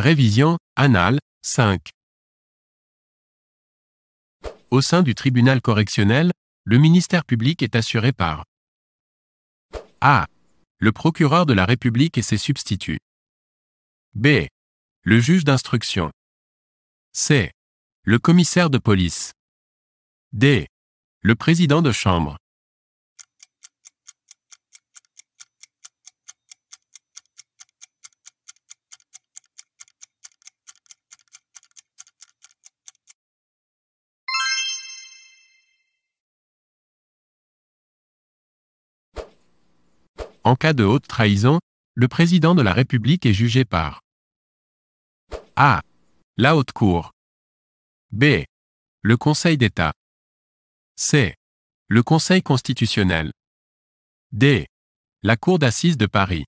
Révision, Annale 5. Au sein du tribunal correctionnel, le ministère public est assuré par A. Le procureur de la République et ses substituts. B. Le juge d'instruction. C. Le commissaire de police. D. Le président de chambre. En cas de haute trahison, le président de la République est jugé par A. La Haute Cour. B. Le Conseil d'État. C. Le Conseil constitutionnel. D. La Cour d'assises de Paris.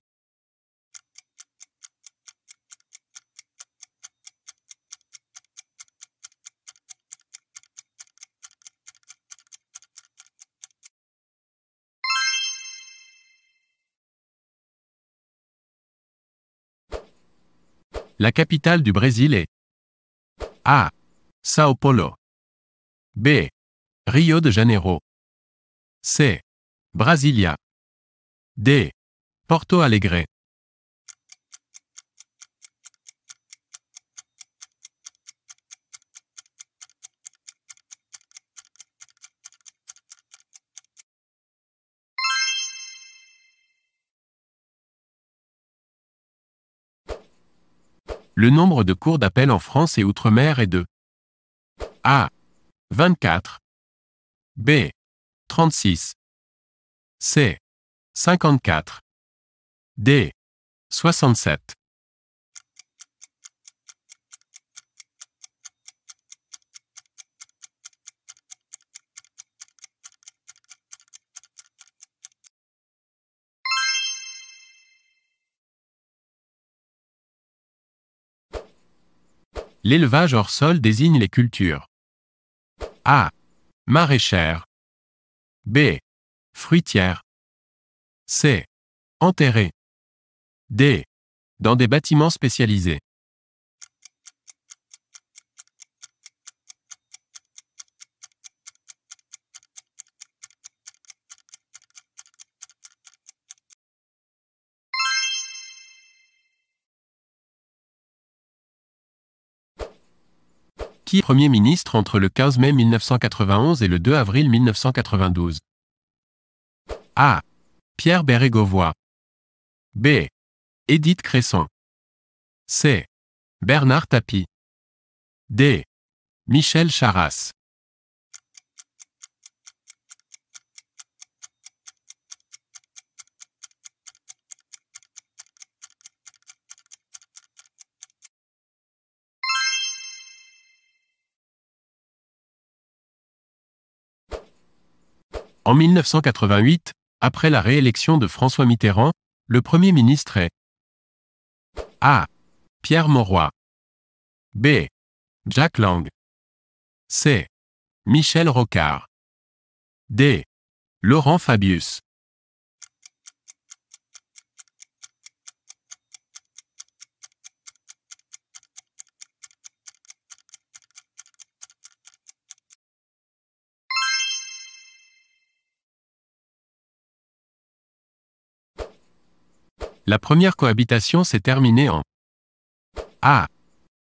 La capitale du Brésil est A. Sao Paulo. B. Rio de Janeiro. C. Brasilia. D. Porto Alegre. le nombre de cours d'appel en France et Outre-mer est de A. 24 B. 36 C. 54 D. 67 L'élevage hors sol désigne les cultures. A. Maraîchère. B. Fruitière. C. Enterré. D. Dans des bâtiments spécialisés. Premier ministre entre le 15 mai 1991 et le 2 avril 1992. A. Pierre Bérégovoy. B. Edith Cresson. C. Bernard Tapie. D. Michel Charras. En 1988, après la réélection de François Mitterrand, le Premier ministre est A. Pierre Mauroy B. Jacques Lang C. Michel Rocard D. Laurent Fabius La première cohabitation s'est terminée en A.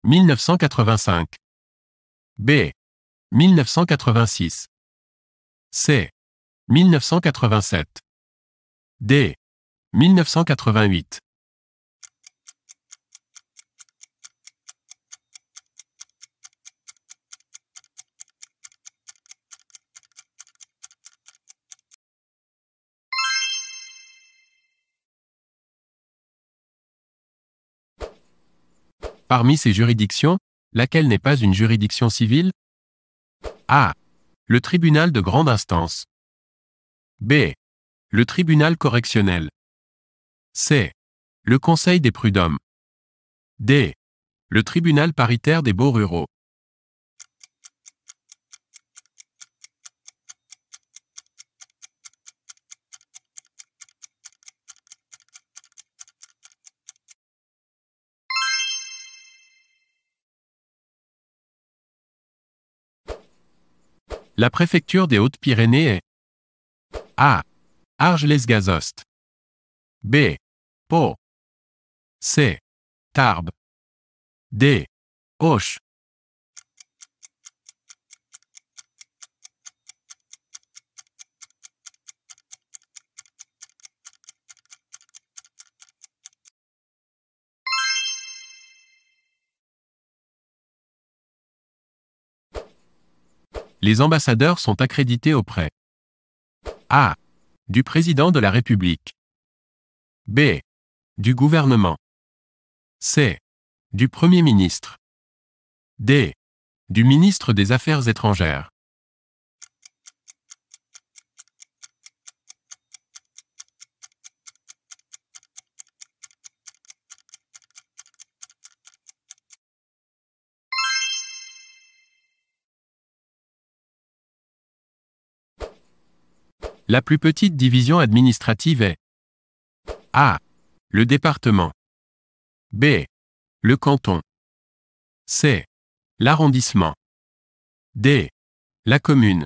1985 B. 1986 C. 1987 D. 1988 Parmi ces juridictions, laquelle n'est pas une juridiction civile A. Le tribunal de grande instance. B. Le tribunal correctionnel. C. Le Conseil des prud'hommes. D. Le tribunal paritaire des beaux ruraux. La préfecture des Hautes-Pyrénées est A. les gazost B. Pau. C. Tarbes. D. Auch. les ambassadeurs sont accrédités auprès A. Du président de la République. B. Du gouvernement. C. Du Premier ministre. D. Du ministre des Affaires étrangères. La plus petite division administrative est A. Le département. B. Le canton. C. L'arrondissement. D. La commune.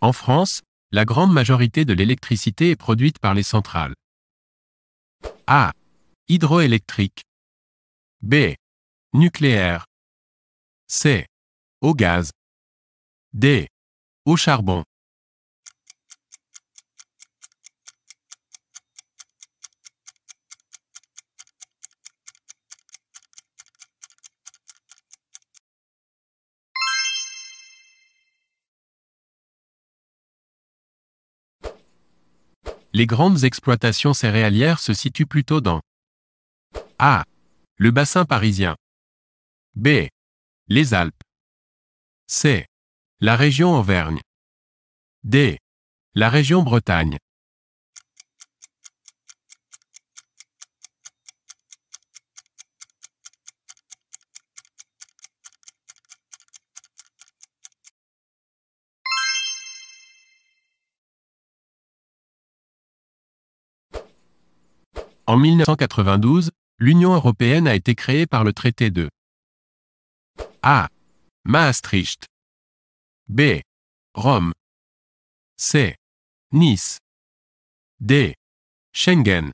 En France, la grande majorité de l'électricité est produite par les centrales. A. Hydroélectrique. B. Nucléaire. C. Au gaz. D. Au charbon. les grandes exploitations céréalières se situent plutôt dans A. Le bassin parisien. B. Les Alpes. C. La région Auvergne. D. La région Bretagne. En 1992, l'Union européenne a été créée par le traité de A. Maastricht B. Rome C. Nice D. Schengen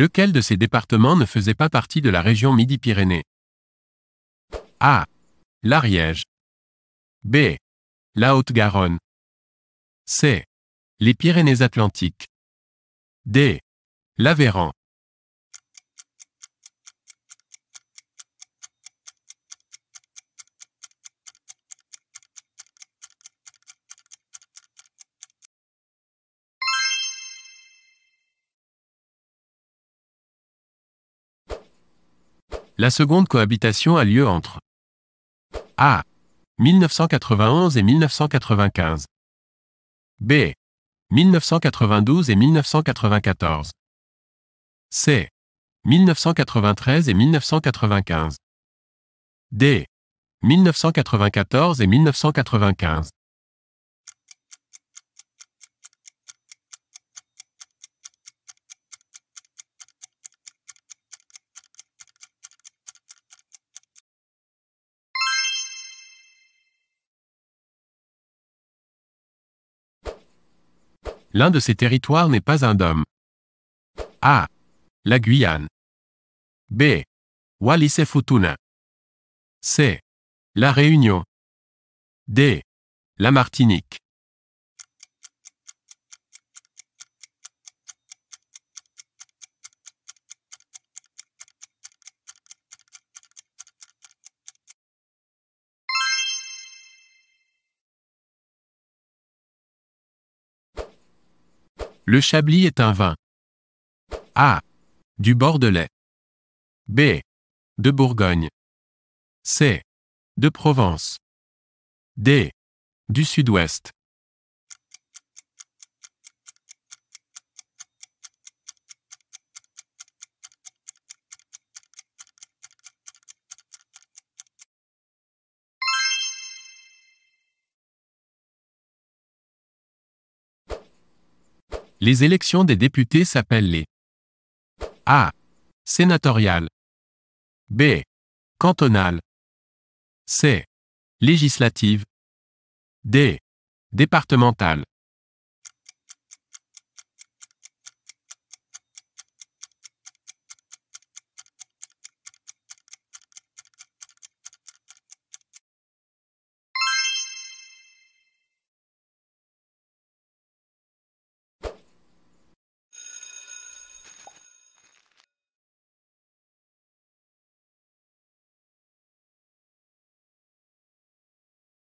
Lequel de ces départements ne faisait pas partie de la région Midi-Pyrénées A. L'Ariège. B. La Haute-Garonne. C. Les Pyrénées-Atlantiques. D. L'Aveyron. La seconde cohabitation a lieu entre A. 1991 et 1995. B. 1992 et 1994. C. 1993 et 1995. D. 1994 et 1995. L'un de ces territoires n'est pas un dôme. A. La Guyane. B. Wallis et Futuna. C. La Réunion. D. La Martinique. Le Chablis est un vin. A. Du Bordelais. B. De Bourgogne. C. De Provence. D. Du Sud-Ouest. Les élections des députés s'appellent les A. Sénatoriales. B. Cantonales. C. Législatives. D. Départementales.